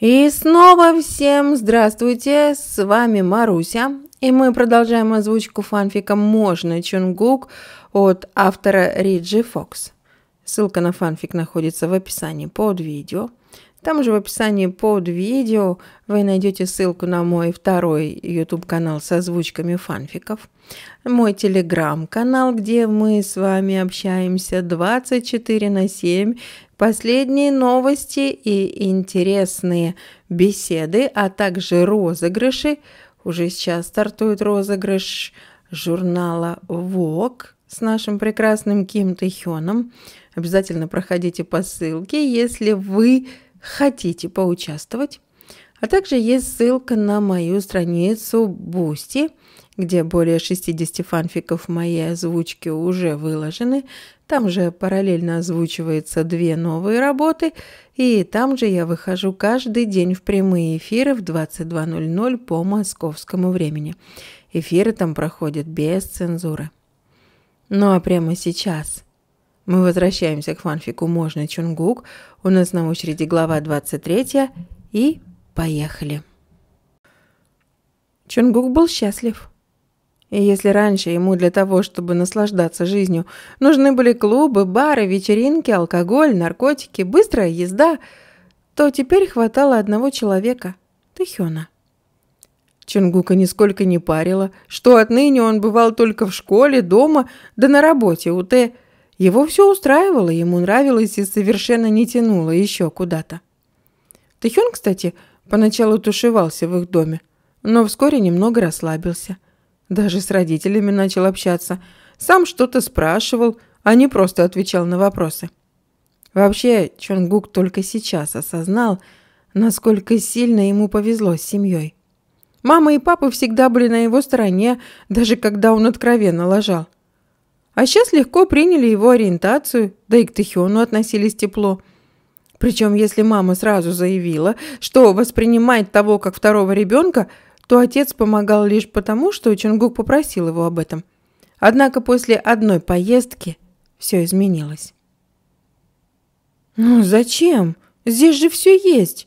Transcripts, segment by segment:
И снова всем здравствуйте, с вами Маруся, и мы продолжаем озвучку фанфика «Можно Чунгук» от автора Риджи Фокс. Ссылка на фанфик находится в описании под видео. Там же в описании под видео вы найдете ссылку на мой второй YouTube-канал со озвучками фанфиков, мой телеграм-канал, где мы с вами общаемся 24 на 7, последние новости и интересные беседы, а также розыгрыши. Уже сейчас стартует розыгрыш журнала Vogue с нашим прекрасным Ким Тэхёном. Обязательно проходите по ссылке, если вы хотите поучаствовать. А также есть ссылка на мою страницу Бусти, где более 60 фанфиков моей озвучки уже выложены. Там же параллельно озвучиваются две новые работы, и там же я выхожу каждый день в прямые эфиры в 22.00 по московскому времени. Эфиры там проходят без цензуры. Ну а прямо сейчас – мы возвращаемся к фанфику «Можно Чунгук». У нас на очереди глава 23 и поехали. Чунгук был счастлив. И если раньше ему для того, чтобы наслаждаться жизнью, нужны были клубы, бары, вечеринки, алкоголь, наркотики, быстрая езда, то теперь хватало одного человека – Тэхёна. Чунгука нисколько не парило, что отныне он бывал только в школе, дома, да на работе у Тэ – его все устраивало, ему нравилось и совершенно не тянуло еще куда-то. Тэхён, кстати, поначалу тушевался в их доме, но вскоре немного расслабился. Даже с родителями начал общаться, сам что-то спрашивал, а не просто отвечал на вопросы. Вообще, Чонгук только сейчас осознал, насколько сильно ему повезло с семьей. Мама и папа всегда были на его стороне, даже когда он откровенно лажал. А сейчас легко приняли его ориентацию, да и к Тэхёну относились тепло. Причем, если мама сразу заявила, что воспринимает того как второго ребенка, то отец помогал лишь потому, что Чонгук попросил его об этом. Однако после одной поездки все изменилось. «Ну зачем? Здесь же все есть!»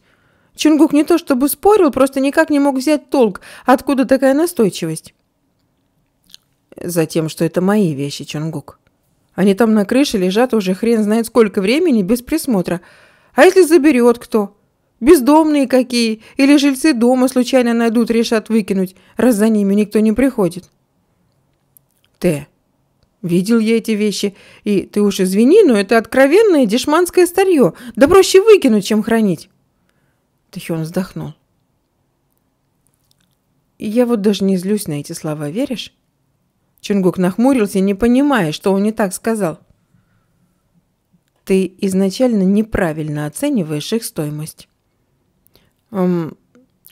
Чунгук не то чтобы спорил, просто никак не мог взять толк, откуда такая настойчивость за тем, что это мои вещи, Чонгук. Они там на крыше лежат уже хрен знает сколько времени без присмотра. А если заберет кто? Бездомные какие, или жильцы дома случайно найдут, решат выкинуть, раз за ними никто не приходит. Т. Видел я эти вещи, и ты уж извини, но это откровенное дешманское старье. Да проще выкинуть, чем хранить. Тэхён вздохнул. Я вот даже не злюсь на эти слова, веришь? Чунгук нахмурился, не понимая, что он не так сказал. «Ты изначально неправильно оцениваешь их стоимость». Эм,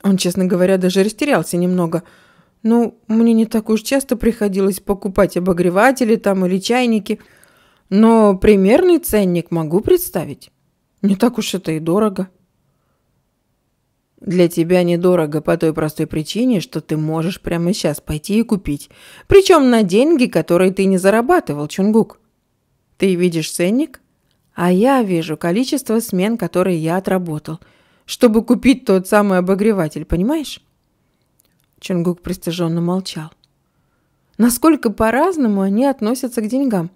он, честно говоря, даже растерялся немного. «Ну, мне не так уж часто приходилось покупать обогреватели там или чайники, но примерный ценник могу представить. Не так уж это и дорого». Для тебя недорого по той простой причине, что ты можешь прямо сейчас пойти и купить. Причем на деньги, которые ты не зарабатывал, Чунгук. Ты видишь ценник, а я вижу количество смен, которые я отработал, чтобы купить тот самый обогреватель, понимаешь? Чунгук пристыженно молчал. Насколько по-разному они относятся к деньгам.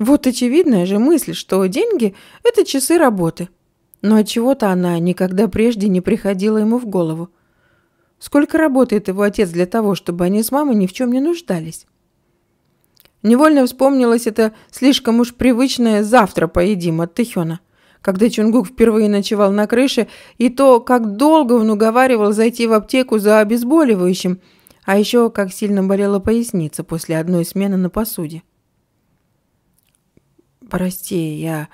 Вот очевидная же мысль, что деньги – это часы работы – но от чего-то она никогда прежде не приходила ему в голову. Сколько работает его отец для того, чтобы они с мамой ни в чем не нуждались? Невольно вспомнилось это слишком уж привычное «завтра поедим» от Тэхёна, когда Чунгук впервые ночевал на крыше, и то, как долго он уговаривал зайти в аптеку за обезболивающим, а еще как сильно болела поясница после одной смены на посуде. «Прости, я...»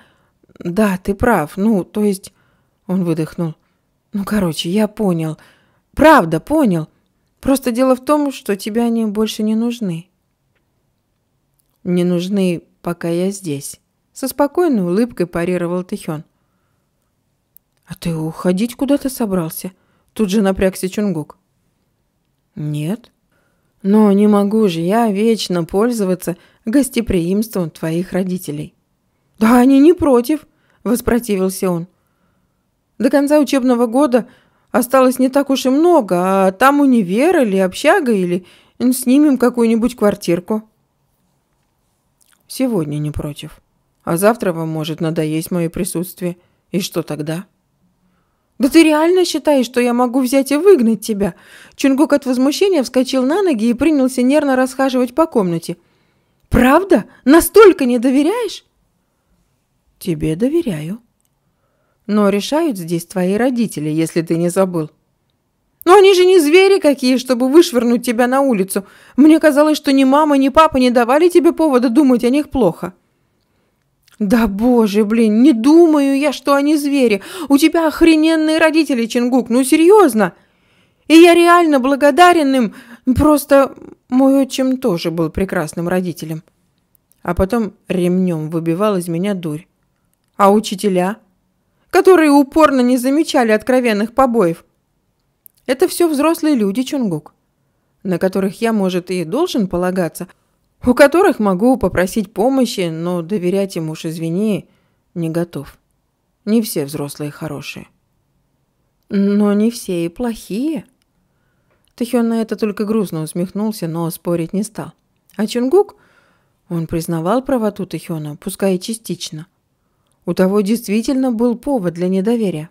Да, ты прав. Ну, то есть... Он выдохнул. Ну, короче, я понял. Правда, понял. Просто дело в том, что тебя они больше не нужны. Не нужны, пока я здесь. Со спокойной улыбкой парировал Тэхён. А ты уходить куда-то собрался? Тут же напрягся Чунгук. Нет. Но не могу же я вечно пользоваться гостеприимством твоих родителей. «Да они не против», – воспротивился он. «До конца учебного года осталось не так уж и много, а там универ или общага, или снимем какую-нибудь квартирку». «Сегодня не против. А завтра вам может надоесть мое присутствие. И что тогда?» «Да ты реально считаешь, что я могу взять и выгнать тебя?» Чунгук от возмущения вскочил на ноги и принялся нервно расхаживать по комнате. «Правда? Настолько не доверяешь?» «Тебе доверяю». «Но решают здесь твои родители, если ты не забыл». «Но они же не звери какие, чтобы вышвырнуть тебя на улицу. Мне казалось, что ни мама, ни папа не давали тебе повода думать о них плохо». «Да боже, блин, не думаю я, что они звери. У тебя охрененные родители, Чингук, ну серьезно. И я реально благодарен им. Просто мой отчим тоже был прекрасным родителем. А потом ремнем выбивал из меня дурь. А учителя? Которые упорно не замечали откровенных побоев. Это все взрослые люди, Чунгук, на которых я, может, и должен полагаться, у которых могу попросить помощи, но доверять им уж, извини, не готов. Не все взрослые хорошие. Но не все и плохие. Тэхён на это только грустно усмехнулся, но спорить не стал. А Чунгук, он признавал правоту Тэхёна, пускай и частично. У того действительно был повод для недоверия.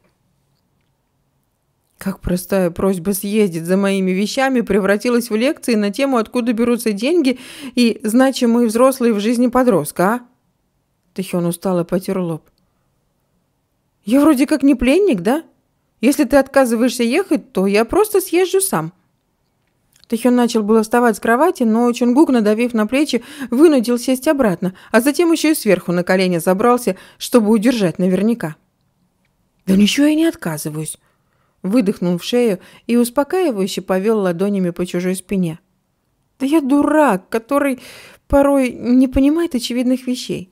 Как простая просьба съездить за моими вещами превратилась в лекции на тему «Откуда берутся деньги» и «Значимые взрослые в жизни подростка», а? Тэхён устало потер лоб. «Я вроде как не пленник, да? Если ты отказываешься ехать, то я просто съезжу сам». Тэхён начал было вставать с кровати, но Чунгук, надавив на плечи, вынудил сесть обратно, а затем еще и сверху на колени забрался, чтобы удержать наверняка. «Да ничего я не отказываюсь», — выдохнул в шею и успокаивающе повел ладонями по чужой спине. «Да я дурак, который порой не понимает очевидных вещей.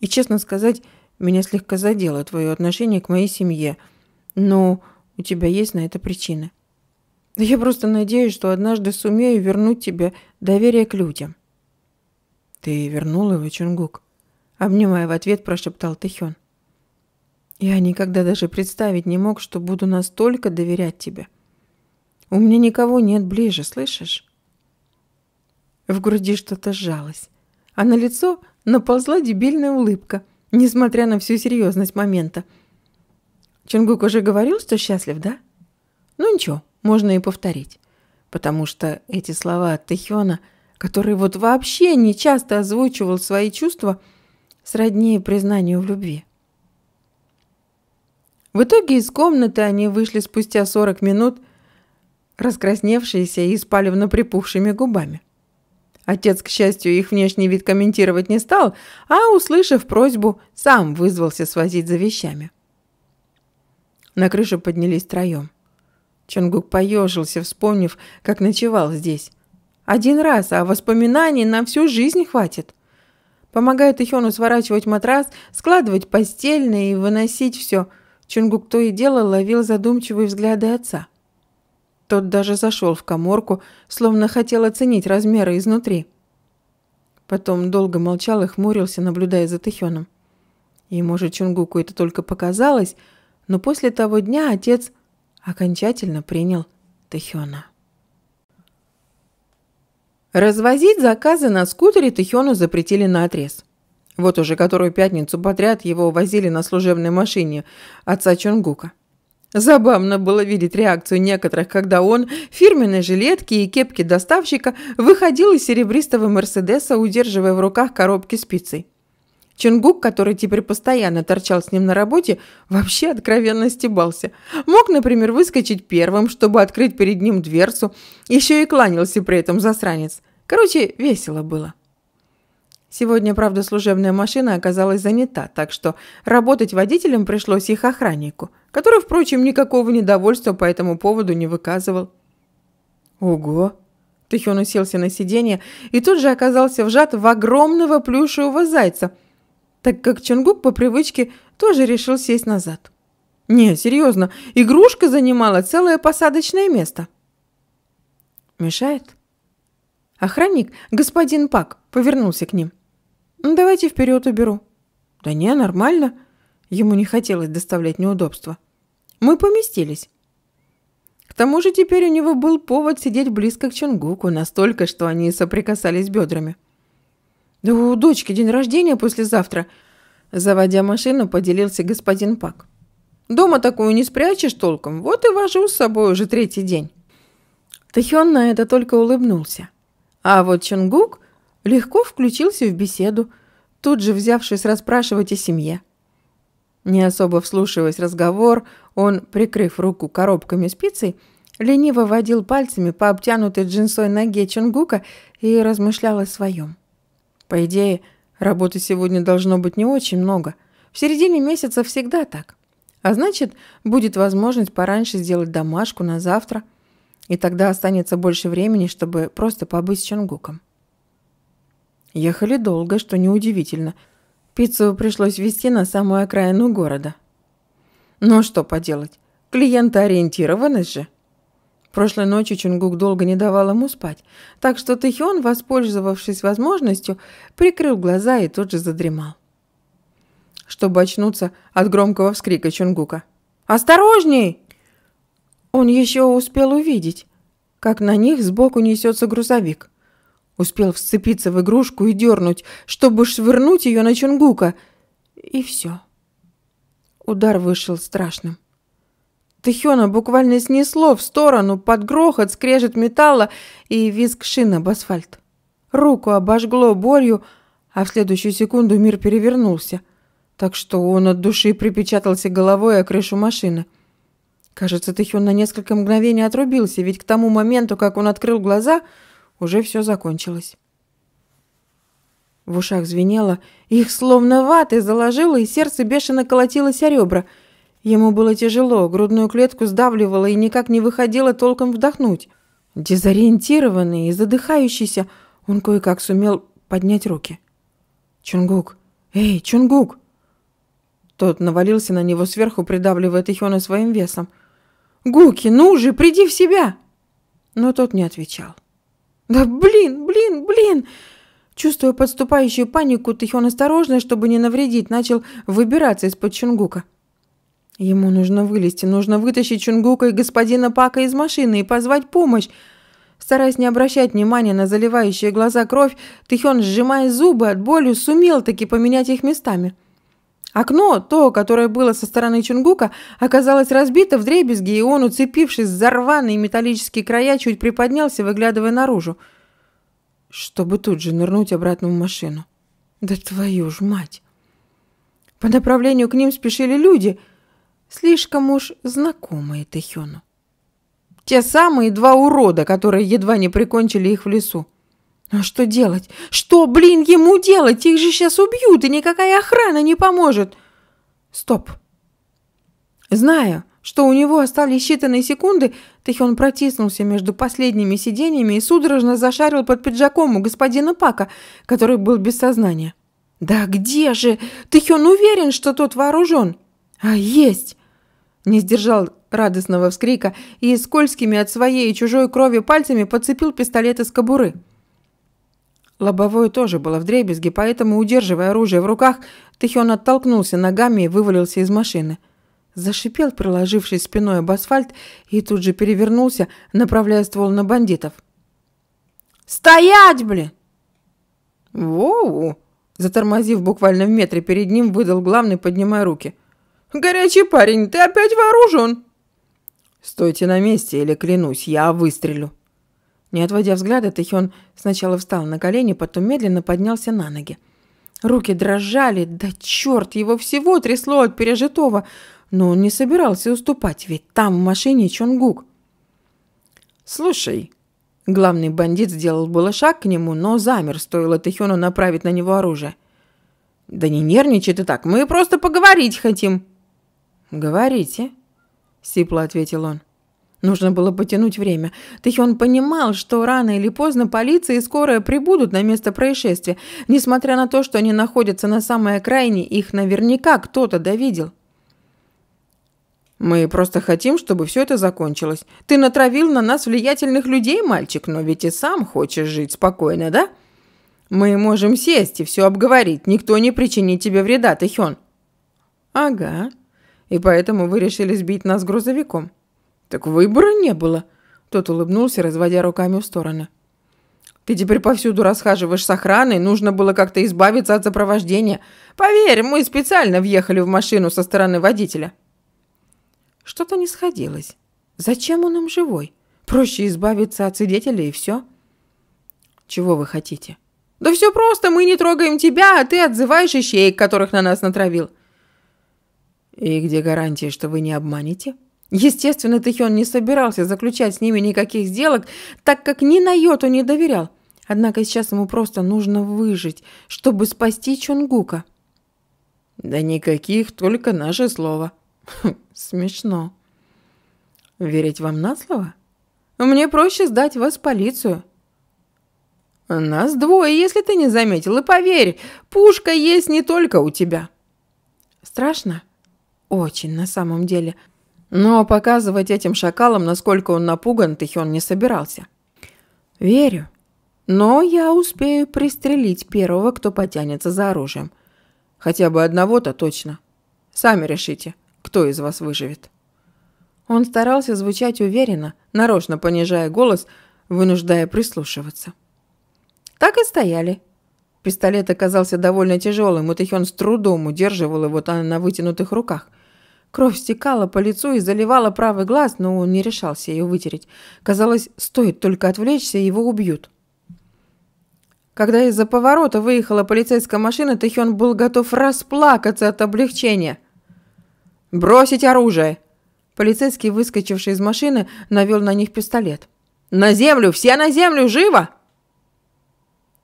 И, честно сказать, меня слегка задело твое отношение к моей семье, но у тебя есть на это причины». Я просто надеюсь, что однажды сумею вернуть тебе доверие к людям. Ты вернул его, Чунгук, обнимая в ответ, прошептал Тэхён. Я никогда даже представить не мог, что буду настолько доверять тебе. У меня никого нет ближе, слышишь? В груди что-то сжалось, а на лицо наползла дебильная улыбка, несмотря на всю серьезность момента. Чунгук уже говорил, что счастлив, да? Ну ничего, можно и повторить. Потому что эти слова от Тэхёна, который вот вообще не часто озвучивал свои чувства, сроднее признанию в любви. В итоге из комнаты они вышли спустя 40 минут, раскрасневшиеся и с палевно припухшими губами. Отец, к счастью, их внешний вид комментировать не стал, а, услышав просьбу, сам вызвался свозить за вещами. На крышу поднялись троем. Чонгук поежился, вспомнив, как ночевал здесь. «Один раз, а воспоминаний на всю жизнь хватит». Помогая Тэхёну сворачивать матрас, складывать постельное и выносить все. Чунгук то и дело ловил задумчивые взгляды отца. Тот даже зашел в коморку, словно хотел оценить размеры изнутри. Потом долго молчал и хмурился, наблюдая за Тэхёном. И, может, Чунгуку это только показалось, но после того дня отец окончательно принял Тэхёна. Развозить заказы на скутере Тэхёну запретили на наотрез. Вот уже которую пятницу подряд его возили на служебной машине отца Чонгука. Забавно было видеть реакцию некоторых, когда он в фирменной жилетке и кепке доставщика выходил из серебристого Мерседеса, удерживая в руках коробки спицей. Чунгук, который теперь постоянно торчал с ним на работе, вообще откровенно стебался. Мог, например, выскочить первым, чтобы открыть перед ним дверцу, еще и кланялся при этом засранец. Короче, весело было. Сегодня, правда, служебная машина оказалась занята, так что работать водителем пришлось их охраннику, который, впрочем, никакого недовольства по этому поводу не выказывал. «Ого!» Тихон уселся на сиденье и тут же оказался вжат в огромного плюшевого зайца – так как Чонгук по привычке тоже решил сесть назад. «Не, серьезно, игрушка занимала целое посадочное место». «Мешает?» Охранник, господин Пак, повернулся к ним. «Ну, «Давайте вперед уберу». «Да не, нормально». Ему не хотелось доставлять неудобства. «Мы поместились». К тому же теперь у него был повод сидеть близко к Чонгуку, настолько, что они соприкасались бедрами. «Да у дочки день рождения послезавтра», – заводя машину, поделился господин Пак. «Дома такую не спрячешь толком, вот и вожу с собой уже третий день». Тэхён на это только улыбнулся. А вот Чунгук легко включился в беседу, тут же взявшись расспрашивать о семье. Не особо вслушиваясь разговор, он, прикрыв руку коробками спицей, лениво водил пальцами по обтянутой джинсой ноге Чунгука и размышлял о своем. По идее, работы сегодня должно быть не очень много. В середине месяца всегда так. А значит, будет возможность пораньше сделать домашку на завтра, и тогда останется больше времени, чтобы просто побыть с Чонгуком. Ехали долго, что неудивительно. Пиццу пришлось везти на самую окраину города. Но что поделать, клиентоориентированность же. Прошлой ночью Чунгук долго не давал ему спать, так что Тэхён, воспользовавшись возможностью, прикрыл глаза и тут же задремал. Чтобы очнуться от громкого вскрика Чунгука. «Осторожней!» Он еще успел увидеть, как на них сбоку несется грузовик. Успел вцепиться в игрушку и дернуть, чтобы швырнуть ее на Чунгука. И все. Удар вышел страшным. Тэхёна буквально снесло в сторону под грохот, скрежет металла и визг шин об асфальт. Руку обожгло болью, а в следующую секунду мир перевернулся, так что он от души припечатался головой о крышу машины. Кажется, Тэхён на несколько мгновений отрубился, ведь к тому моменту, как он открыл глаза, уже все закончилось. В ушах звенело, их словно ватой заложило, и сердце бешено колотилось о ребра – Ему было тяжело, грудную клетку сдавливало и никак не выходило толком вдохнуть. Дезориентированный и задыхающийся, он кое-как сумел поднять руки. «Чунгук! Эй, Чунгук!» Тот навалился на него сверху, придавливая Тэхёна своим весом. «Гуки, ну же, приди в себя!» Но тот не отвечал. «Да блин, блин, блин!» Чувствуя подступающую панику, Тэхён осторожно, чтобы не навредить, начал выбираться из-под Чунгука. Ему нужно вылезти, нужно вытащить Чунгука и господина Пака из машины и позвать помощь. Стараясь не обращать внимания на заливающие глаза кровь, Тихён, сжимая зубы от боли, сумел таки поменять их местами. Окно, то, которое было со стороны Чунгука, оказалось разбито в дребезги, и он, уцепившись за рваные металлические края, чуть приподнялся, выглядывая наружу, чтобы тут же нырнуть обратно в машину. «Да твою ж мать!» По направлению к ним спешили люди – слишком уж знакомые Тэхёну. Те самые два урода, которые едва не прикончили их в лесу. Ну, а что делать? Что, блин, ему делать? Их же сейчас убьют, и никакая охрана не поможет. Стоп. Зная, что у него остались считанные секунды, Тэхён протиснулся между последними сиденьями и судорожно зашарил под пиджаком у господина Пака, который был без сознания. «Да где же? Тэхён уверен, что тот вооружен?» «А есть! Не сдержал радостного вскрика и скользкими от своей и чужой крови пальцами подцепил пистолет из кобуры. Лобовое тоже было в дребезге, поэтому, удерживая оружие в руках, Тихион оттолкнулся ногами и вывалился из машины. Зашипел, приложившись спиной об асфальт, и тут же перевернулся, направляя ствол на бандитов. «Стоять, блин!» «Воу!» Затормозив буквально в метре перед ним, выдал главный, поднимая руки – «Горячий парень, ты опять вооружен!» «Стойте на месте, или клянусь, я выстрелю!» Не отводя взгляда, Тэхён сначала встал на колени, потом медленно поднялся на ноги. Руки дрожали, да черт, его всего трясло от пережитого, но он не собирался уступать, ведь там в машине Чонгук. «Слушай», — главный бандит сделал было шаг к нему, но замер, стоило Тэхёну направить на него оружие. «Да не нервничай ты так, мы просто поговорить хотим!» «Говорите», – сипло ответил он. Нужно было потянуть время. Таки понимал, что рано или поздно полиция и скорая прибудут на место происшествия. Несмотря на то, что они находятся на самой окраине, их наверняка кто-то довидел. «Мы просто хотим, чтобы все это закончилось. Ты натравил на нас влиятельных людей, мальчик, но ведь и сам хочешь жить спокойно, да? Мы можем сесть и все обговорить. Никто не причинит тебе вреда, Тэхён». «Ага», и поэтому вы решили сбить нас грузовиком». «Так выбора не было», – тот улыбнулся, разводя руками в стороны. «Ты теперь повсюду расхаживаешь с охраной, нужно было как-то избавиться от сопровождения. Поверь, мы специально въехали в машину со стороны водителя». Что-то не сходилось. Зачем он им живой? Проще избавиться от свидетелей и все. Чего вы хотите? Да все просто, мы не трогаем тебя, а ты отзываешь ищеек, которых на нас натравил. «И где гарантии, что вы не обманете?» Естественно, Тэхён не собирался заключать с ними никаких сделок, так как ни на йоту не доверял. Однако сейчас ему просто нужно выжить, чтобы спасти Чонгука. «Да никаких, только наше слово». «Смешно». «Верить вам на слово? Мне проще сдать вас в полицию». «Нас двое, если ты не заметил, и поверь, пушка есть не только у тебя». «Страшно?» Очень, на самом деле. Но показывать этим шакалам, насколько он напуган, Тихён не собирался. «Верю. Но я успею пристрелить первого, кто потянется за оружием. Хотя бы одного-то точно. Сами решите, кто из вас выживет». Он старался звучать уверенно, нарочно понижая голос, вынуждая прислушиваться. Так и стояли. Пистолет оказался довольно тяжелым, и Тихён с трудом удерживал его на вытянутых руках – Кровь стекала по лицу и заливала правый глаз, но он не решался ее вытереть. Казалось, стоит только отвлечься, его убьют. Когда из-за поворота выехала полицейская машина, Тэхён был готов расплакаться от облегчения. «Бросить оружие!» Полицейский, выскочивший из машины, навел на них пистолет. «На землю! Все на землю! Живо!»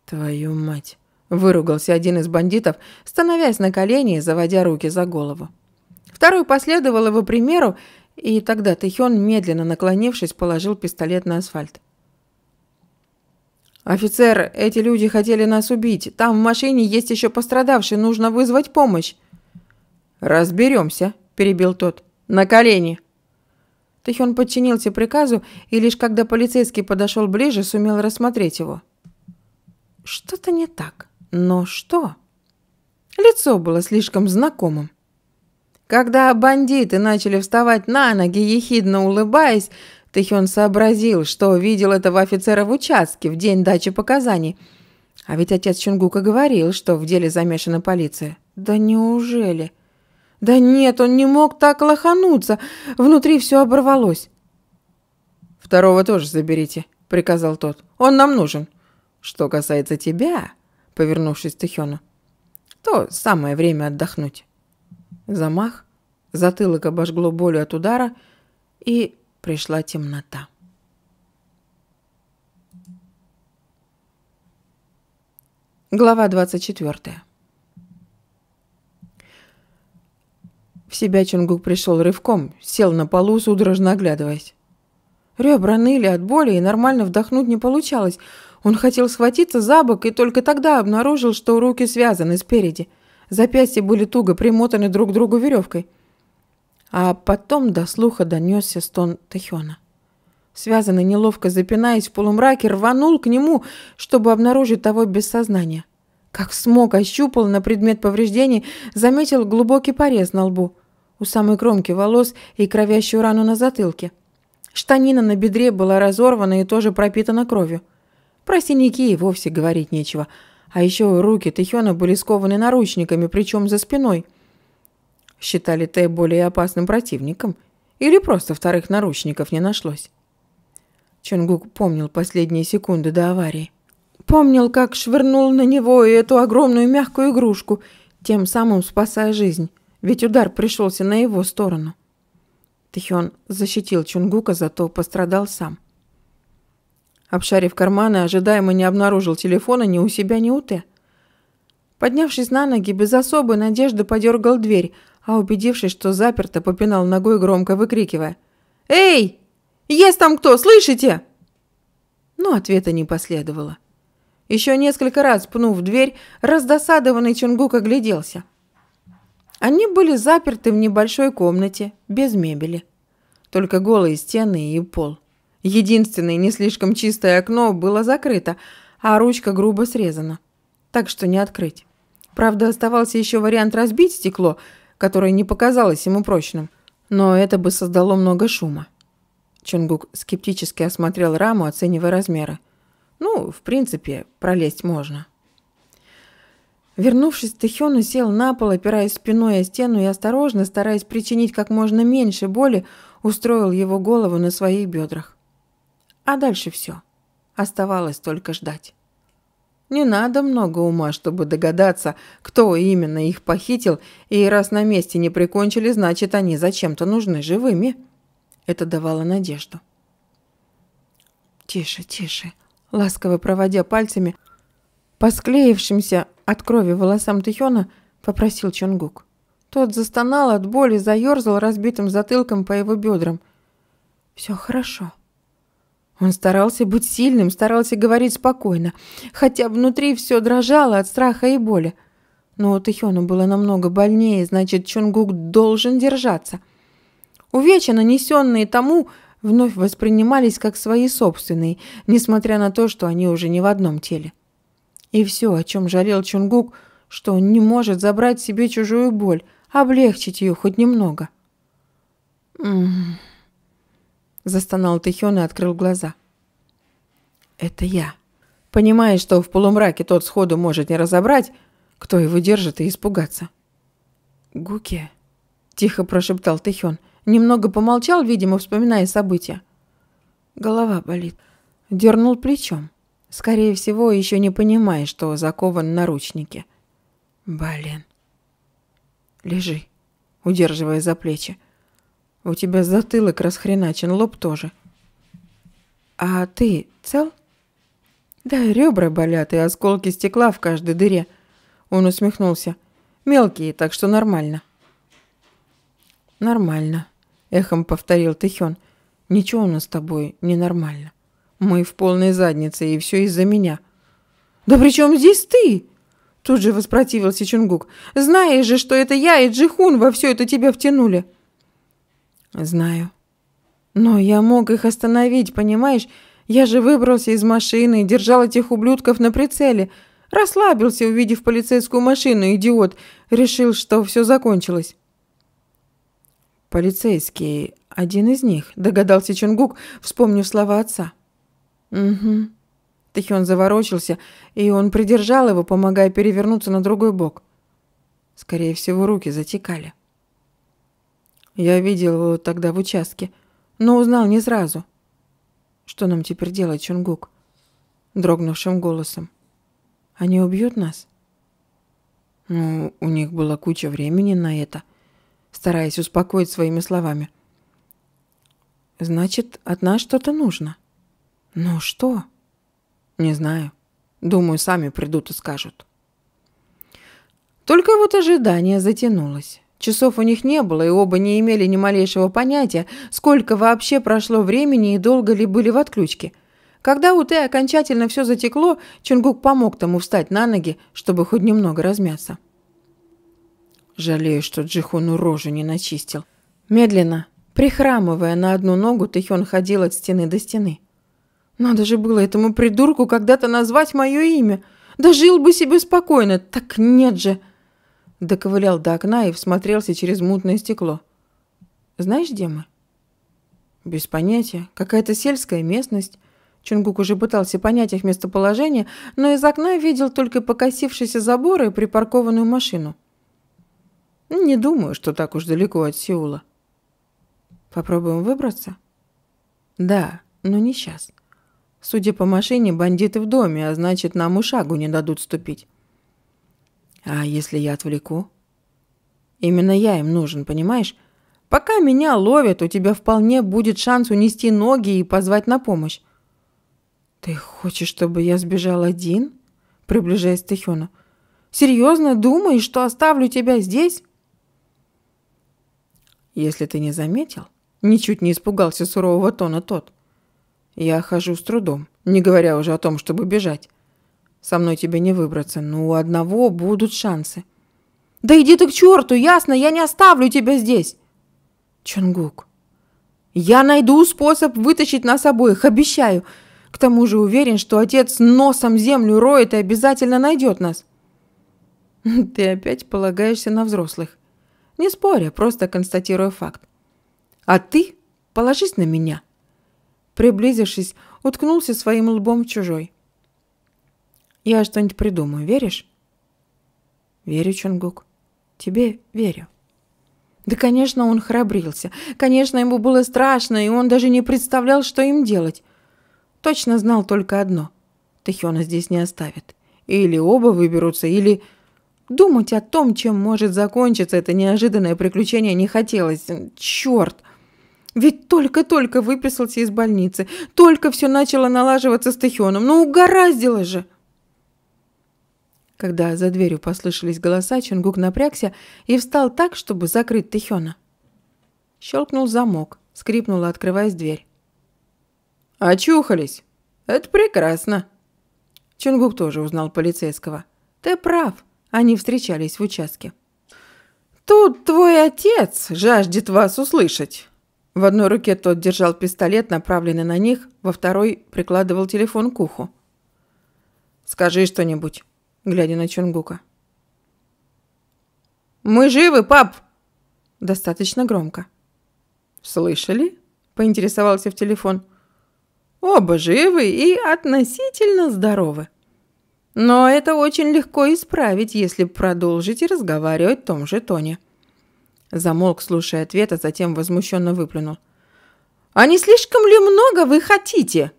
«Твою мать!» – выругался один из бандитов, становясь на колени и заводя руки за голову. Второй последовал его примеру, и тогда Тэхён, медленно наклонившись, положил пистолет на асфальт. «Офицер, эти люди хотели нас убить. Там в машине есть еще пострадавший, нужно вызвать помощь». «Разберемся», – перебил тот. «На колени». Тэхён подчинился приказу, и лишь когда полицейский подошел ближе, сумел рассмотреть его. Что-то не так. Но что? Лицо было слишком знакомым. Когда бандиты начали вставать на ноги, ехидно улыбаясь, Тэхён сообразил, что видел этого офицера в участке в день дачи показаний. А ведь отец Чунгука говорил, что в деле замешана полиция. Да неужели? Да нет, он не мог так лохануться. Внутри все оборвалось. «Второго тоже заберите», — приказал тот. «Он нам нужен». «Что касается тебя», — повернувшись к Тэхёну, — «то самое время отдохнуть». Замах, затылок обожгло болью от удара, и пришла темнота. Глава 24. В себя Чунгук пришел рывком, сел на полу, судорожно оглядываясь. Ребра ныли от боли, и нормально вдохнуть не получалось. Он хотел схватиться за бок и только тогда обнаружил, что руки связаны спереди. Запястья были туго примотаны друг к другу веревкой. А потом до слуха донесся стон Тэхёна. Связанный, неловко запинаясь в полумраке, рванул к нему, чтобы обнаружить того без сознания. Как смог, ощупал на предмет повреждений, заметил глубокий порез на лбу, у самой кромки волос и кровящую рану на затылке. Штанина на бедре была разорвана и тоже пропитана кровью. Про синяки и вовсе говорить нечего – а еще руки Тэхёна были скованы наручниками, причем за спиной. Считали Тэ более опасным противником. Или просто вторых наручников не нашлось. Чонгук помнил последние секунды до аварии. Помнил, как швырнул на него и эту огромную мягкую игрушку, тем самым спасая жизнь, ведь удар пришелся на его сторону. Тэхён защитил Чунгука, зато пострадал сам. Обшарив карманы, ожидаемо не обнаружил телефона ни у себя, ни у Т. Поднявшись на ноги, без особой надежды подергал дверь, а убедившись, что заперто, попинал ногой, громко выкрикивая. «Эй! Есть там кто, слышите?» Но ответа не последовало. Еще несколько раз пнув дверь, раздосадованный Чунгук огляделся. Они были заперты в небольшой комнате, без мебели. Только голые стены и пол. Единственное не слишком чистое окно было закрыто, а ручка грубо срезана, так что не открыть. Правда, оставался еще вариант разбить стекло, которое не показалось ему прочным, но это бы создало много шума. Чунгук скептически осмотрел раму, оценивая размеры. Ну, в принципе, пролезть можно. Вернувшись, Тэхёну сел на пол, опираясь спиной о стену и осторожно, стараясь причинить как можно меньше боли, устроил его голову на своих бедрах. А дальше все. Оставалось только ждать. Не надо много ума, чтобы догадаться, кто именно их похитил, и раз на месте не прикончили, значит, они зачем-то нужны живыми. Это давало надежду. «Тише, тише», — ласково проводя пальцами, по склеившимся от крови волосам Тэхёна, попросил Чонгук. Тот застонал от боли, заерзал разбитым затылком по его бедрам. «Все хорошо», он старался быть сильным, старался говорить спокойно, хотя внутри все дрожало от страха и боли. Но у Тэхёну было намного больнее, значит, Чунгук должен держаться. Увечья, нанесенные тому, вновь воспринимались как свои собственные, несмотря на то, что они уже не в одном теле. И все, о чем жалел Чунгук, что он не может забрать себе чужую боль, облегчить ее хоть немного. «М Застонал Тихён и открыл глаза. «Это я». Понимая, что в полумраке тот сходу может не разобрать, кто его держит и испугаться. «Гуке», – тихо прошептал Тихён. Немного помолчал, видимо, вспоминая события. Голова болит. Дернул плечом. Скорее всего, еще не понимая, что закован наручники. «Блин». «Лежи», удерживая за плечи. У тебя затылок расхреначен, лоб тоже. А ты цел? Да, ребра болят и осколки стекла в каждой дыре. Он усмехнулся. Мелкие, так что нормально. Нормально, эхом повторил Тихён. Ничего у нас с тобой не нормально. Мы в полной заднице, и все из-за меня. Да при чем здесь ты? Тут же воспротивился Чунгук. Знаешь же, что это я и Джихун во все это тебя втянули. Знаю. Но я мог их остановить, понимаешь? Я же выбрался из машины и держал этих ублюдков на прицеле. Расслабился, увидев полицейскую машину, идиот. Решил, что все закончилось. Полицейский, один из них, догадался Чунгук, вспомнив слова отца. Угу. Тихион заворочился, и он придержал его, помогая перевернуться на другой бок. Скорее всего, руки затекали. Я видел его тогда в участке, но узнал не сразу. Что нам теперь делать, Чунгук? Дрогнувшим голосом. Они убьют нас? Ну, у них была куча времени на это, стараясь успокоить своими словами. Значит, от нас что-то нужно. Ну что? Не знаю. Думаю, сами придут и скажут. Только вот ожидание затянулось. Часов у них не было, и оба не имели ни малейшего понятия, сколько вообще прошло времени и долго ли были в отключке. Когда у Тэ окончательно все затекло, Чунгук помог тому встать на ноги, чтобы хоть немного размяться. Жалею, что Джихуну рожу не начистил. Медленно, прихрамывая на одну ногу, Тэхён ходил от стены до стены. «Надо же было этому придурку когда-то назвать мое имя. Да жил бы себе спокойно. Так нет же!» Доковылял до окна и всмотрелся через мутное стекло. «Знаешь, где мы?» «Без понятия. Какая-то сельская местность». Чунгук уже пытался понять их местоположение, но из окна видел только покосившиеся заборы и припаркованную машину. «Не думаю, что так уж далеко от Сеула». «Попробуем выбраться?» «Да, но не сейчас. Судя по машине, бандиты в доме, а значит, нам и шагу не дадут ступить». А если я отвлеку? Именно я им нужен, понимаешь? Пока меня ловят, у тебя вполне будет шанс унести ноги и позвать на помощь. Ты хочешь, чтобы я сбежал один? Приближаясь к Тихону. Серьезно думаешь, что оставлю тебя здесь? Если ты не заметил, ничуть не испугался сурового тона тот. Я хожу с трудом, не говоря уже о том, чтобы бежать. Со мной тебе не выбраться, но у одного будут шансы. Да иди ты к черту, ясно, я не оставлю тебя здесь. Чонгук, я найду способ вытащить нас обоих, обещаю. К тому же уверен, что отец носом землю роет и обязательно найдет нас. Ты опять полагаешься на взрослых. Не споря, просто констатирую факт. А ты положись на меня. Приблизившись, уткнулся своим лбом в чужой. Я что-нибудь придумаю, веришь? Верю, Чунгук. Тебе верю. Да, конечно, он храбрился. Конечно, ему было страшно, и он даже не представлял, что им делать. Точно знал только одно. Тэхёна здесь не оставит. Или оба выберутся, или... Думать о том, чем может закончиться это неожиданное приключение, не хотелось. Черт! Ведь только-только выписался из больницы, только все начало налаживаться с Тахионом. Ну, угораздило же! Когда за дверью послышались голоса, Чингук напрягся и встал так, чтобы закрыть Тэхёна. Щелкнул замок, скрипнула, открываясь дверь. «Очухались! Это прекрасно!» Чингук тоже узнал полицейского. «Ты прав, они встречались в участке». «Тут твой отец жаждет вас услышать!» В одной руке тот держал пистолет, направленный на них, во второй прикладывал телефон к уху. «Скажи что-нибудь», глядя на Чонгука. «Мы живы, пап!» Достаточно громко. «Слышали?» – поинтересовался в телефон. «Оба живы и относительно здоровы. Но это очень легко исправить, если продолжите разговаривать в том же тоне». Замолк, слушая ответ, а затем возмущенно выплюнул. «А не слишком ли много вы хотите?»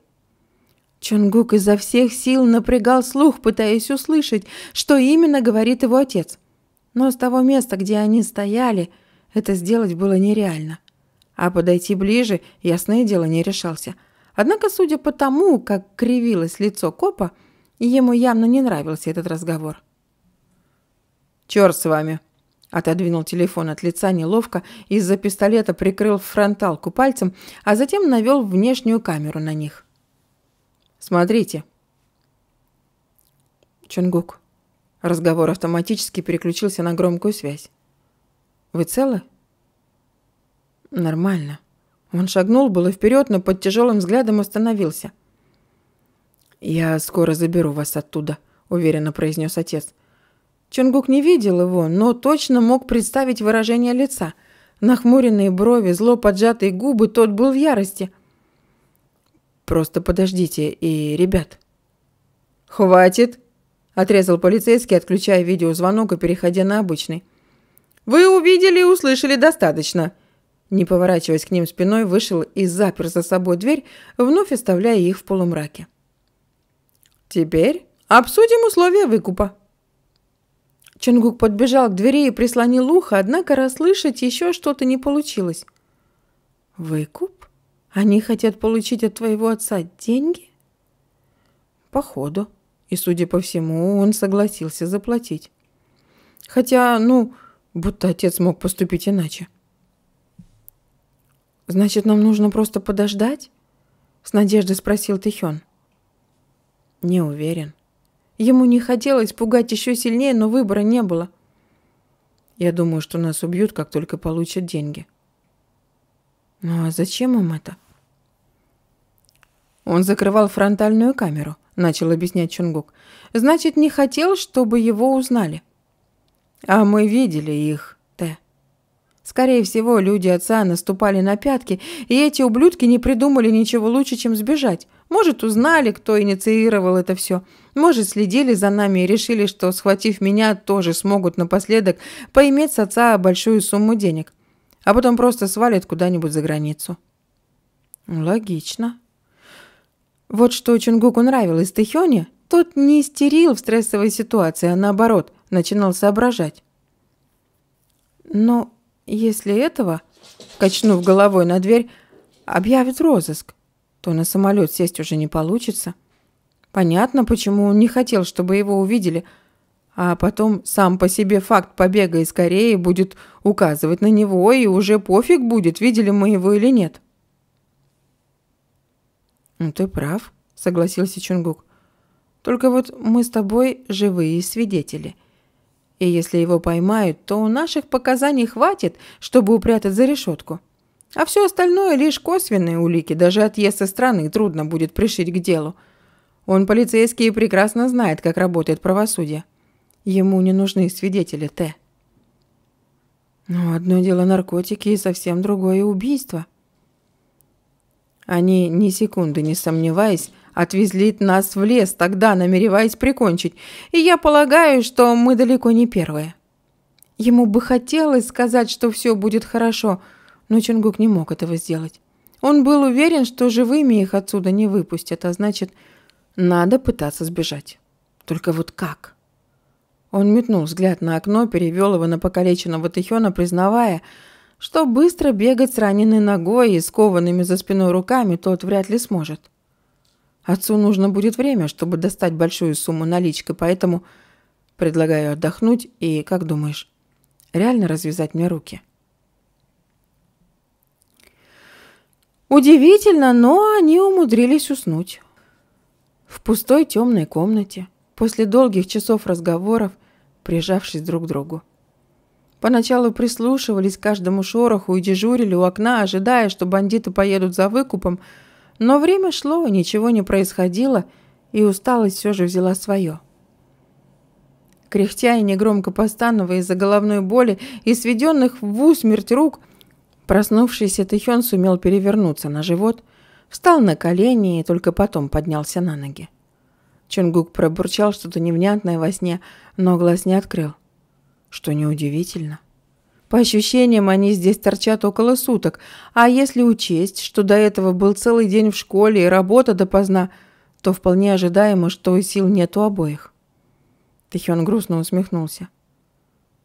Чонгук изо всех сил напрягал слух, пытаясь услышать, что именно говорит его отец. Но с того места, где они стояли, это сделать было нереально. А подойти ближе, ясное дело, не решался. Однако, судя по тому, как кривилось лицо копа, ему явно не нравился этот разговор. «Черт с вами!» Отодвинул телефон от лица неловко, из-за пистолета прикрыл фронталку пальцем, а затем навел внешнюю камеру на них. Смотрите. Чонгук. Разговор автоматически переключился на громкую связь. Вы целы? Нормально. Он шагнул было вперед, но под тяжелым взглядом остановился. «Я скоро заберу вас оттуда», — уверенно произнес отец. Чонгук не видел его, но точно мог представить выражение лица. Нахмуренные брови, зло поджатые губы, тот был в ярости. Просто подождите и, ребят. Хватит, отрезал полицейский, отключая видеозвонок и переходя на обычный. Вы увидели и услышали достаточно. Не поворачиваясь к ним спиной, вышел и запер за собой дверь, вновь оставляя их в полумраке. Теперь обсудим условия выкупа. Чунгук подбежал к двери и прислонил ухо, однако расслышать еще что-то не получилось. «Выкуп?» Они хотят получить от твоего отца деньги? Походу. И, судя по всему, он согласился заплатить. Хотя, ну, будто отец мог поступить иначе. «Значит, нам нужно просто подождать?» С надеждой спросил Тихён. «Не уверен. Ему не хотелось пугать еще сильнее, но выбора не было. Я думаю, что нас убьют, как только получат деньги». Ну А зачем им это? Он закрывал фронтальную камеру, начал объяснять Чунгук. Значит, не хотел, чтобы его узнали. А мы видели их, Т. Скорее всего, люди отца наступали на пятки, и эти ублюдки не придумали ничего лучше, чем сбежать. Может, узнали, кто инициировал это все. Может, следили за нами и решили, что, схватив меня, тоже смогут напоследок поиметь с отца большую сумму денег а потом просто свалит куда-нибудь за границу. Ну, логично. Вот что Чунгуку нравилось Тэхёне, тот не истерил в стрессовой ситуации, а наоборот, начинал соображать. Но если этого, качнув головой на дверь, объявит розыск, то на самолет сесть уже не получится. Понятно, почему он не хотел, чтобы его увидели – а потом сам по себе факт побега из Кореи будет указывать на него, и уже пофиг будет, видели мы его или нет. Ну, «Ты прав», — согласился Чунгук. «Только вот мы с тобой живые свидетели. И если его поймают, то у наших показаний хватит, чтобы упрятать за решетку. А все остальное лишь косвенные улики, даже отъезд из страны трудно будет пришить к делу. Он полицейский и прекрасно знает, как работает правосудие. Ему не нужны свидетели, Т. Но одно дело наркотики и совсем другое убийство. Они, ни секунды не сомневаясь, отвезли нас в лес, тогда намереваясь прикончить. И я полагаю, что мы далеко не первые. Ему бы хотелось сказать, что все будет хорошо, но Чунгук не мог этого сделать. Он был уверен, что живыми их отсюда не выпустят, а значит, надо пытаться сбежать. Только вот как? — он метнул взгляд на окно, перевел его на покалеченного Тихона, признавая, что быстро бегать с раненной ногой и скованными за спиной руками тот вряд ли сможет. Отцу нужно будет время, чтобы достать большую сумму наличкой, поэтому предлагаю отдохнуть и, как думаешь, реально развязать мне руки?» Удивительно, но они умудрились уснуть. В пустой темной комнате – после долгих часов разговоров, прижавшись друг к другу. Поначалу прислушивались к каждому шороху и дежурили у окна, ожидая, что бандиты поедут за выкупом, но время шло, ничего не происходило, и усталость все же взяла свое. Кряхтя и негромко постановая из-за головной боли и сведенных в усмерть рук, проснувшийся Тэхён сумел перевернуться на живот, встал на колени и только потом поднялся на ноги. Чунгук пробурчал что-то невнятное во сне, но глаз не открыл. Что неудивительно. По ощущениям, они здесь торчат около суток, а если учесть, что до этого был целый день в школе и работа допоздна, то вполне ожидаемо, что сил нет у обоих. Тэхён грустно усмехнулся.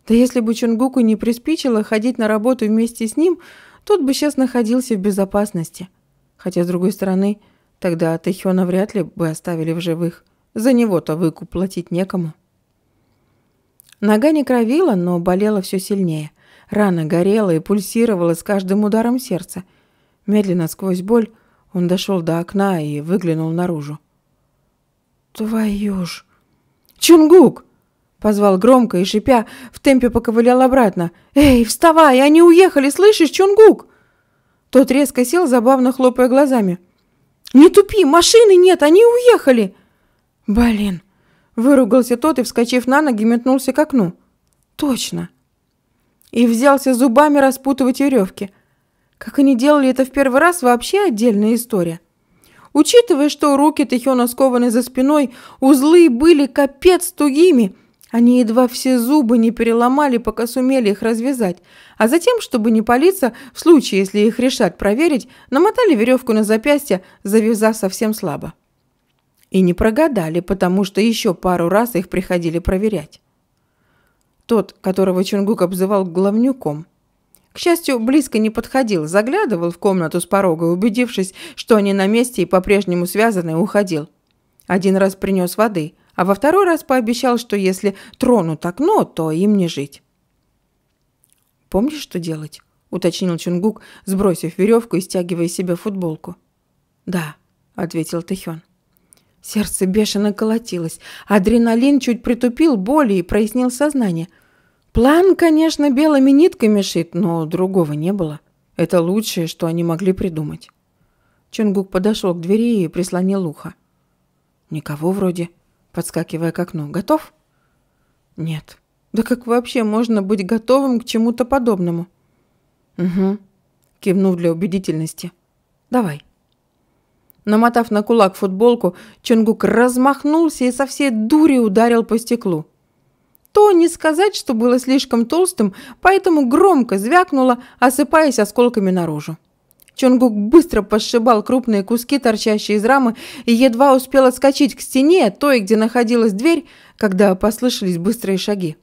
Да если бы Чунгуку не приспичило ходить на работу вместе с ним, тот бы сейчас находился в безопасности. Хотя, с другой стороны, тогда Тэхёна вряд ли бы оставили в живых. За него-то выкуп платить некому. Нога не кровила, но болела все сильнее. Рана горела и пульсировала с каждым ударом сердца. Медленно сквозь боль он дошел до окна и выглянул наружу. «Твою ж!» «Чунгук!» — позвал громко и, шипя, в темпе поковылял обратно. «Эй, вставай! Они уехали, слышишь, Чунгук!» Тот резко сел, забавно хлопая глазами. «Не тупи! Машины нет! Они уехали!» «Блин!» – выругался тот и, вскочив на ноги, метнулся к окну. «Точно!» И взялся зубами распутывать веревки. Как они делали это в первый раз, вообще отдельная история. Учитывая, что руки Тихёна скованы за спиной, узлы были капец тугими, они едва все зубы не переломали, пока сумели их развязать, а затем, чтобы не палиться, в случае, если их решат проверить, намотали веревку на запястье, завязав совсем слабо. И не прогадали, потому что еще пару раз их приходили проверять. Тот, которого Чунгук обзывал главнюком, к счастью, близко не подходил, заглядывал в комнату с порога, убедившись, что они на месте и по-прежнему связаны, уходил. Один раз принес воды, а во второй раз пообещал, что если тронут окно, то им не жить. «Помнишь, что делать?» – уточнил Чунгук, сбросив веревку и стягивая себе футболку. «Да», – ответил Тэхён. Сердце бешено колотилось. Адреналин чуть притупил боли и прояснил сознание. План, конечно, белыми нитками шит, но другого не было. Это лучшее, что они могли придумать. Чунгук подошел к двери и прислонил ухо. «Никого вроде», подскакивая к окну. «Готов?» «Нет». «Да как вообще можно быть готовым к чему-то подобному?» «Угу», кивнув для убедительности. «Давай». Намотав на кулак футболку, Чонгук размахнулся и со всей дури ударил по стеклу. То не сказать, что было слишком толстым, поэтому громко звякнуло, осыпаясь осколками наружу. Чонгук быстро пошибал крупные куски, торчащие из рамы, и едва успел отскочить к стене, той, где находилась дверь, когда послышались быстрые шаги.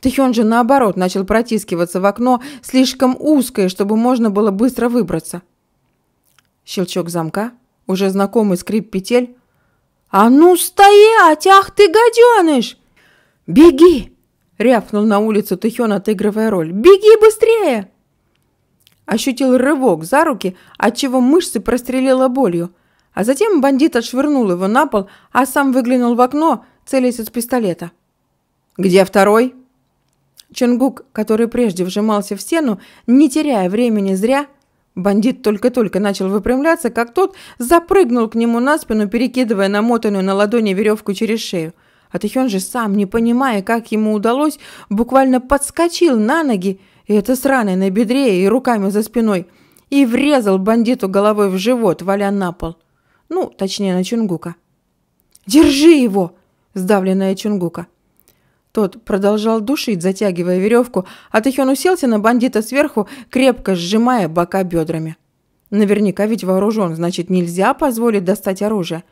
Тэхён же, наоборот, начал протискиваться в окно, слишком узкое, чтобы можно было быстро выбраться. Щелчок замка – уже знакомый скрип петель. «А ну стоять! Ах ты, гаденыш! Беги!» — рявкнул на улицу Тихен, отыгрывая роль. «Беги быстрее!» Ощутил рывок за руки, отчего мышцы прострелила болью. А затем бандит отшвырнул его на пол, а сам выглянул в окно, целясь из пистолета. «Где второй?» Ченгук, который прежде вжимался в стену, не теряя времени зря, Бандит только-только начал выпрямляться, как тот запрыгнул к нему на спину, перекидывая намотанную на ладони веревку через шею. А Тэхён же сам, не понимая, как ему удалось, буквально подскочил на ноги, и это с раной на бедре и руками за спиной, и врезал бандиту головой в живот, валя на пол. Ну, точнее, на Чунгука. «Держи его!» – сдавленная Чунгука. Тот продолжал душить, затягивая веревку, а Тэхён уселся на бандита сверху, крепко сжимая бока бедрами. Наверняка ведь вооружен, значит, нельзя позволить достать оружие.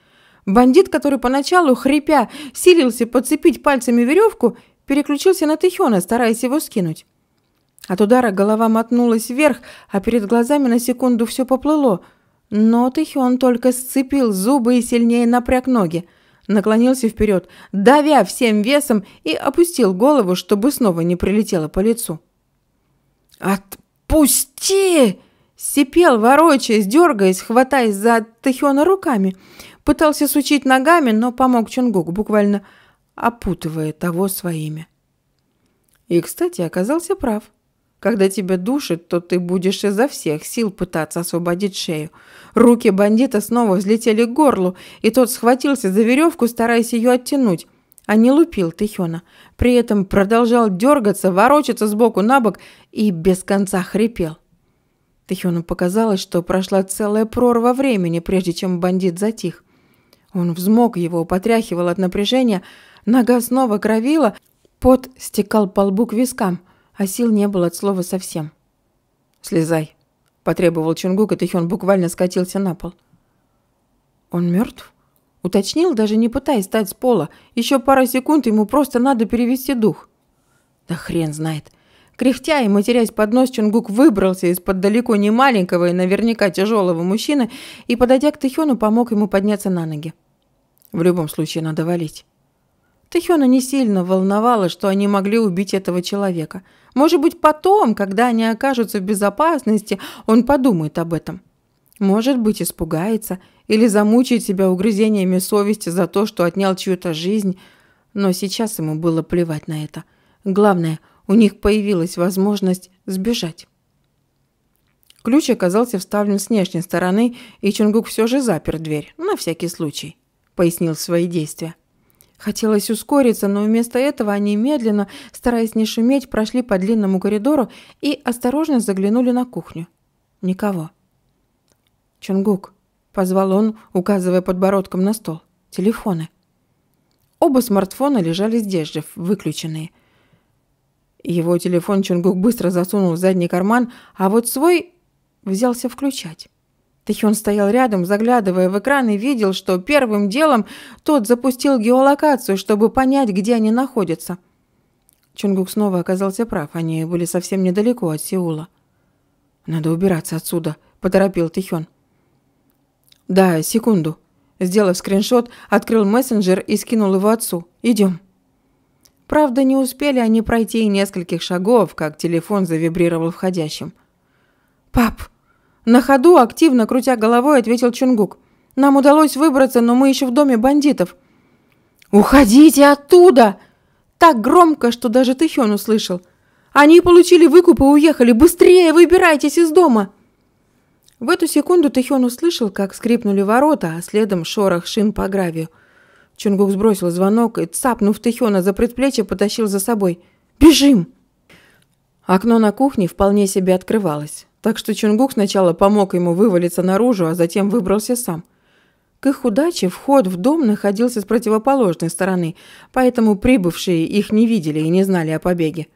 Бандит, который поначалу, хрипя, силился подцепить пальцами веревку, переключился на Тэхёна, стараясь его скинуть. От удара голова мотнулась вверх, а перед глазами на секунду все поплыло. Но Тэхён только сцепил зубы и сильнее напряг ноги – наклонился вперед, давя всем весом и опустил голову, чтобы снова не прилетело по лицу. «Отпусти!» – сипел, ворочаясь, дергаясь, хватаясь за Тэхиона руками. Пытался сучить ногами, но помог Чунгук, буквально опутывая того своими. И, кстати, оказался прав. Когда тебя душит, то ты будешь изо всех сил пытаться освободить шею. Руки бандита снова взлетели к горлу, и тот схватился за веревку, стараясь ее оттянуть. А не лупил Тихона. При этом продолжал дергаться, ворочаться сбоку на бок и без конца хрипел. Тихону показалось, что прошла целая прорва времени, прежде чем бандит затих. Он взмок его, потряхивал от напряжения, нога снова кровила, пот стекал по лбу к вискам – а сил не было от слова совсем. «Слезай», – потребовал Чунгук, и Тэхён буквально скатился на пол. «Он мертв? Уточнил, даже не пытаясь встать с пола. Еще пара секунд ему просто надо перевести дух. Да хрен знает. Кряхтя и матерясь под нос, Чунгук выбрался из-под далеко не маленького и наверняка тяжелого мужчины и, подойдя к Тэхёну, помог ему подняться на ноги. В любом случае надо валить. Тэхёна не сильно волновало, что они могли убить этого человека – может быть, потом, когда они окажутся в безопасности, он подумает об этом. Может быть, испугается или замучает себя угрызениями совести за то, что отнял чью-то жизнь. Но сейчас ему было плевать на это. Главное, у них появилась возможность сбежать. Ключ оказался вставлен с внешней стороны, и Чунгук все же запер дверь, на всякий случай, пояснил свои действия. Хотелось ускориться, но вместо этого они медленно, стараясь не шуметь, прошли по длинному коридору и осторожно заглянули на кухню. Никого. «Чунгук», — позвал он, указывая подбородком на стол. «Телефоны». Оба смартфона лежали здесь же, выключенные. Его телефон Чунгук быстро засунул в задний карман, а вот свой взялся включать. Тэхён стоял рядом, заглядывая в экран и видел, что первым делом тот запустил геолокацию, чтобы понять, где они находятся. Чонгук снова оказался прав, они были совсем недалеко от Сеула. «Надо убираться отсюда», – поторопил Тэхён. «Да, секунду». Сделав скриншот, открыл мессенджер и скинул его отцу. «Идем». Правда, не успели они пройти и нескольких шагов, как телефон завибрировал входящим. «Пап!» На ходу, активно крутя головой, ответил Чунгук. «Нам удалось выбраться, но мы еще в доме бандитов». «Уходите оттуда!» Так громко, что даже Тыхён услышал. «Они получили выкуп и уехали! Быстрее выбирайтесь из дома!» В эту секунду Тыхён услышал, как скрипнули ворота, а следом шорох шин по гравию. Чунгук сбросил звонок и, цапнув Тыхёна за предплечье, потащил за собой. «Бежим!» Окно на кухне вполне себе открывалось, так что Чунгук сначала помог ему вывалиться наружу, а затем выбрался сам. К их удаче вход в дом находился с противоположной стороны, поэтому прибывшие их не видели и не знали о побеге.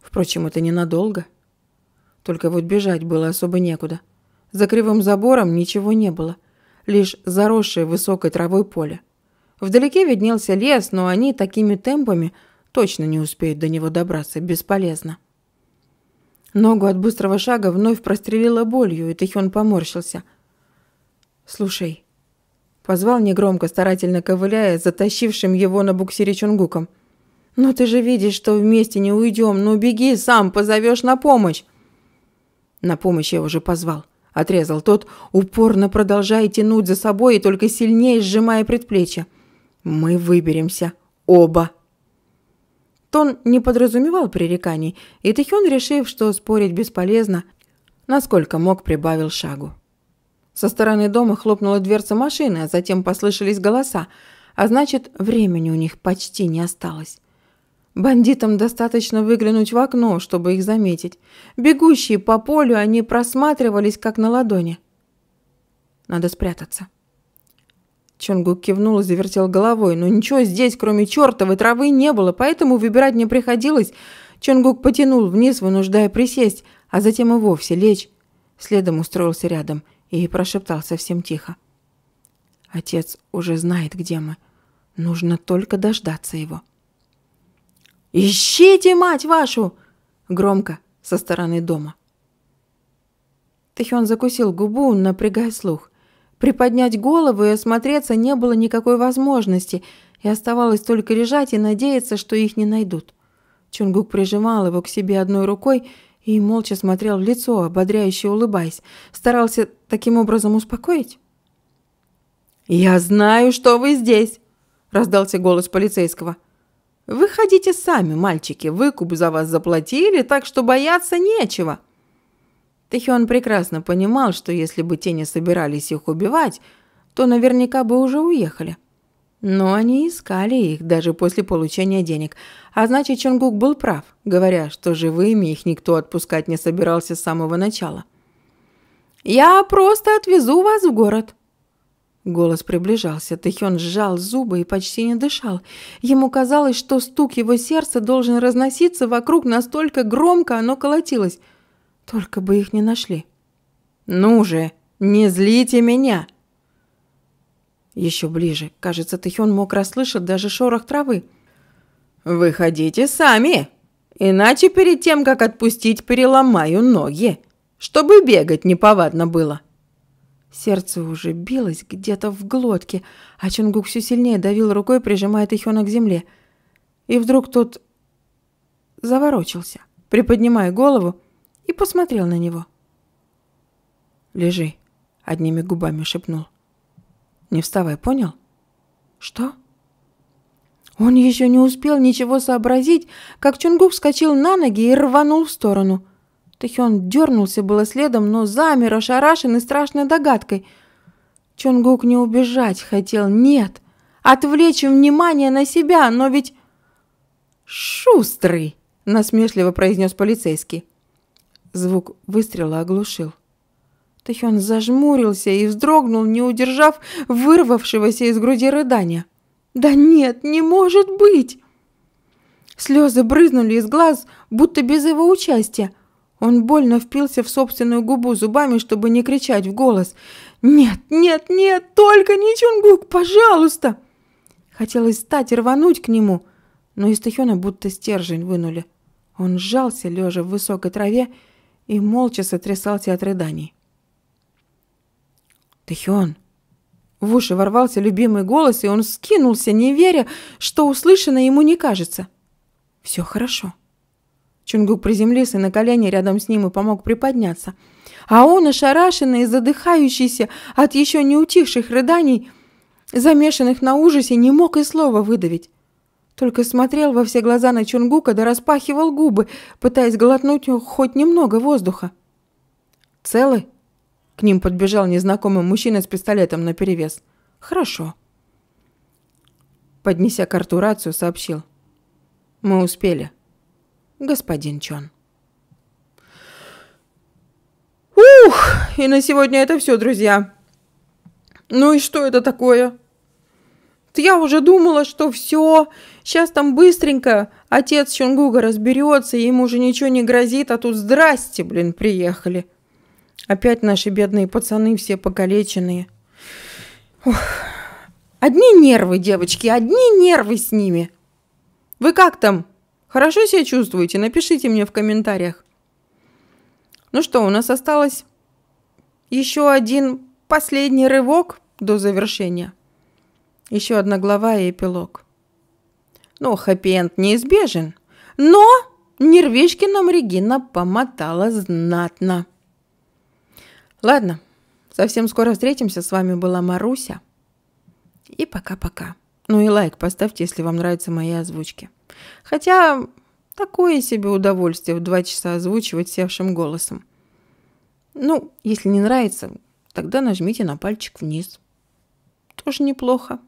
Впрочем, это ненадолго. Только вот бежать было особо некуда. За кривым забором ничего не было, лишь заросшее высокой травой поле. Вдалеке виднелся лес, но они такими темпами точно не успеют до него добраться, бесполезно. Ногу от быстрого шага вновь прострелила болью, и Тихон поморщился. «Слушай», — позвал негромко, старательно ковыляя, затащившим его на буксире Чунгуком. Но ты же видишь, что вместе не уйдем. Ну беги, сам позовешь на помощь!» На помощь я уже позвал. Отрезал тот, упорно продолжая тянуть за собой и только сильнее сжимая предплечье. «Мы выберемся. Оба!» Тон не подразумевал пререканий, и Тэхён, решив, что спорить бесполезно, насколько мог прибавил шагу. Со стороны дома хлопнула дверца машины, а затем послышались голоса, а значит, времени у них почти не осталось. Бандитам достаточно выглянуть в окно, чтобы их заметить. Бегущие по полю, они просматривались, как на ладони. Надо спрятаться. Чонгук кивнул и завертел головой, но ничего здесь, кроме чертовой травы, не было, поэтому выбирать не приходилось. Чонгук потянул вниз, вынуждая присесть, а затем и вовсе лечь. Следом устроился рядом и прошептал совсем тихо. «Отец уже знает, где мы. Нужно только дождаться его». «Ищите, мать вашу!» — громко со стороны дома. Тэхён закусил губу, напрягая слух. Приподнять голову и осмотреться не было никакой возможности, и оставалось только лежать и надеяться, что их не найдут. Чунгук прижимал его к себе одной рукой и молча смотрел в лицо, ободряюще улыбаясь. Старался таким образом успокоить. «Я знаю, что вы здесь!» – раздался голос полицейского. «Выходите сами, мальчики, выкуп за вас заплатили, так что бояться нечего!» Тэхион прекрасно понимал, что если бы те не собирались их убивать, то наверняка бы уже уехали. Но они искали их даже после получения денег. А значит, Чонгук был прав, говоря, что живыми их никто отпускать не собирался с самого начала. «Я просто отвезу вас в город», Голос приближался. Тэхён сжал зубы и почти не дышал. Ему казалось, что стук его сердца должен разноситься вокруг, настолько громко оно колотилось. Только бы их не нашли. Ну же, не злите меня. Еще ближе. Кажется, Тихён мог расслышать даже шорох травы. Выходите сами, иначе перед тем, как отпустить, переломаю ноги, чтобы бегать неповадно было. Сердце уже билось где-то в глотке, а Чунгук все сильнее давил рукой, прижимая Тихёна к земле. И вдруг тот заворочился, приподнимая голову, и посмотрел на него. «Лежи», — одними губами шепнул. «Не вставай, понял?» «Что?» Он еще не успел ничего сообразить, как Чунгук вскочил на ноги и рванул в сторону. Тэхён дернулся было следом, но замер, ошарашенный страшной догадкой. Чунгук не убежать хотел, нет, отвлечь внимание на себя, но ведь... «Шустрый!» — насмешливо произнес полицейский. Звук выстрела оглушил. Тэхён зажмурился и вздрогнул, не удержав вырвавшегося из груди рыдания. «Да нет, не может быть!» Слезы брызнули из глаз, будто без его участия. Он больно впился в собственную губу зубами, чтобы не кричать в голос. «Нет, нет, нет, только не Чунгук, пожалуйста!» Хотелось встать и рвануть к нему, но из Тэхёна будто стержень вынули. Он сжался, лежа в высокой траве, и молча сотрясался от рыданий. «Тэхён!» В уши ворвался любимый голос, и он скинулся, не веря, что услышано ему не кажется. «Все хорошо». Чунгук приземлился на колени рядом с ним и помог приподняться. А он, ошарашенный и задыхающийся от еще не утихших рыданий, замешанных на ужасе, не мог и слова выдавить. Только смотрел во все глаза на Чунгука да распахивал губы, пытаясь глотнуть хоть немного воздуха. «Целы?» К ним подбежал незнакомый мужчина с пистолетом наперевес. «Хорошо». Поднеся карту рацию, сообщил. «Мы успели. Господин Чон». «Ух! И на сегодня это все, друзья!» «Ну и что это такое?» Я уже думала, что все. Сейчас там быстренько отец Чунгуга разберется, и ему уже ничего не грозит, а тут здрасте, блин, приехали. Опять наши бедные пацаны все покалеченные. Ух. Одни нервы, девочки, одни нервы с ними. Вы как там? Хорошо себя чувствуете? Напишите мне в комментариях. Ну что, у нас осталось еще один последний рывок до завершения. Еще одна глава и эпилог. Ну, хэппи-энд неизбежен, но нервишки нам Регина помотала знатно. Ладно, совсем скоро встретимся. С вами была Маруся. И пока-пока. Ну и лайк поставьте, если вам нравятся мои озвучки. Хотя такое себе удовольствие в два часа озвучивать севшим голосом. Ну, если не нравится, тогда нажмите на пальчик вниз. Тоже неплохо.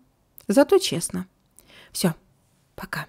Зато честно. Все, пока.